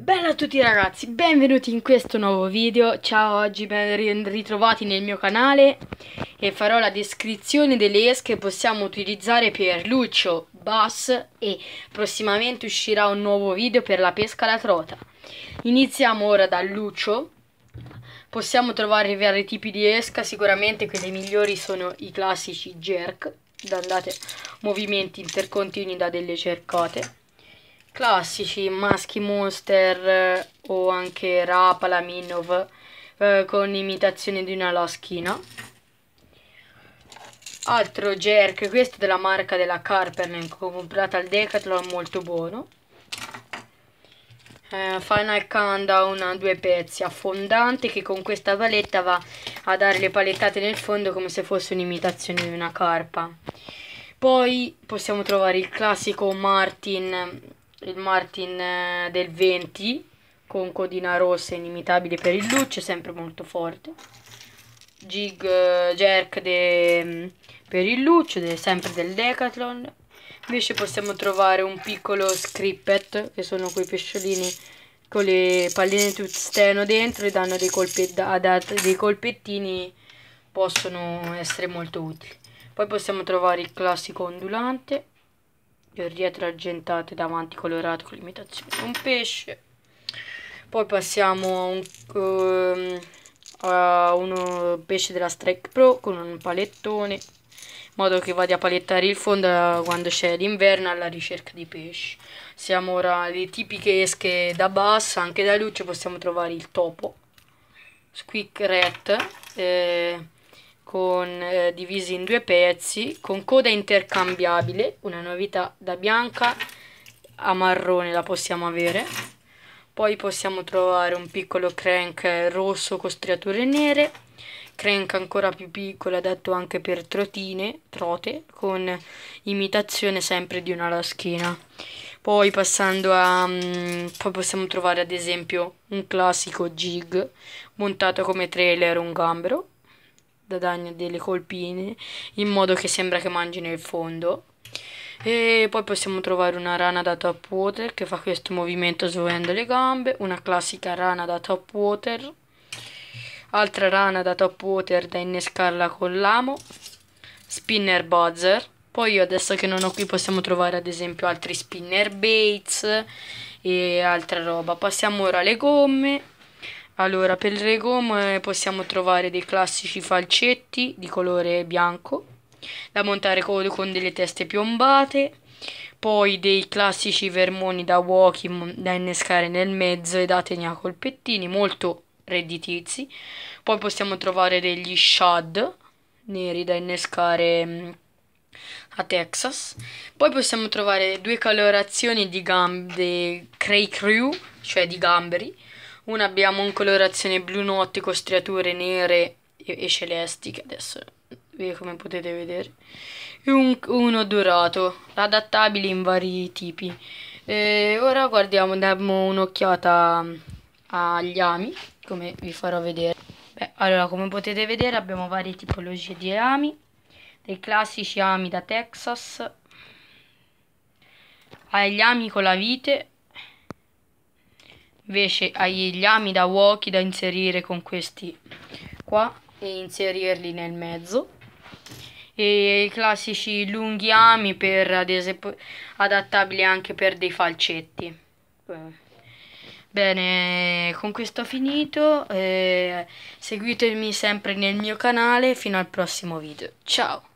Bella a tutti ragazzi, benvenuti in questo nuovo video, ciao oggi ben ritrovati nel mio canale e farò la descrizione delle es che possiamo utilizzare per Lucio, Bass e prossimamente uscirà un nuovo video per la pesca alla trota. Iniziamo ora da Lucio, possiamo trovare vari tipi di esca, sicuramente quelle migliori sono i classici jerk, andate movimenti intercontinui da delle cercate classici, maschi monster eh, o anche Rapa, Laminov, eh, con imitazione di una laschina. Altro jerk, questo è della marca della Carperman, comprata al Decathlon, molto buono. Eh, Final Countdown a due pezzi, affondante che con questa paletta va a dare le palettate nel fondo come se fosse un'imitazione di una carpa. Poi possiamo trovare il classico Martin il Martin eh, del 20 con codina rossa inimitabile per il Luce, sempre molto forte. Jig eh, Jerk de, mm, per il Luce, de, sempre del Decathlon. Invece possiamo trovare un piccolo Scrippet, che sono quei pesciolini con le palline tutte steno dentro e danno dei, colpet dei colpettini, possono essere molto utili. Poi possiamo trovare il classico ondulante, del dietro argentato e davanti colorato con l'imitazione di un pesce. Poi passiamo a un, um, a un eh, pesce della Strike Pro con un palettone, in modo che vada a palettare il fondo eh, quando c'è l'inverno alla ricerca di pesci. Siamo ora alle tipiche esche da bassa anche da luce possiamo trovare il topo, Squick Rat. Eh, con, eh, divisi in due pezzi con coda intercambiabile, una novità da bianca a marrone la possiamo avere. Poi possiamo trovare un piccolo crank rosso con striature nere, crank ancora più piccolo adatto anche per trotine, trote, con imitazione sempre di una laschina Poi passando a... Mm, poi possiamo trovare ad esempio un classico jig montato come trailer un gambero da Dagna delle colpine in modo che sembra che mangi nel fondo e poi possiamo trovare una rana da top water che fa questo movimento svuotando le gambe una classica rana da top water altra rana da top water da innescarla con l'amo spinner buzzer poi adesso che non ho qui possiamo trovare ad esempio altri spinner baits e altra roba passiamo ora alle gomme allora, per il regom eh, possiamo trovare dei classici falcetti di colore bianco, da montare con delle teste piombate, poi dei classici vermoni da walking da innescare nel mezzo e da tenere a colpettini, molto redditizi. Poi possiamo trovare degli shad neri da innescare mm, a Texas. Poi possiamo trovare due colorazioni di gambe, cray crew, cioè di gamberi, una abbiamo in colorazione blu notte con striature nere e, e celesti, che adesso come potete vedere. E un, uno dorato, adattabile in vari tipi. E ora guardiamo, diamo un'occhiata mm, agli ami, come vi farò vedere. Beh, allora, come potete vedere abbiamo varie tipologie di ami. Dei classici ami da Texas, agli ami con la vite, invece hai gli ami da vuoti da inserire con questi qua e inserirli nel mezzo e i classici lunghi ami per ad esempio adattabili anche per dei falcetti bene con questo ho finito eh, seguitemi sempre nel mio canale fino al prossimo video ciao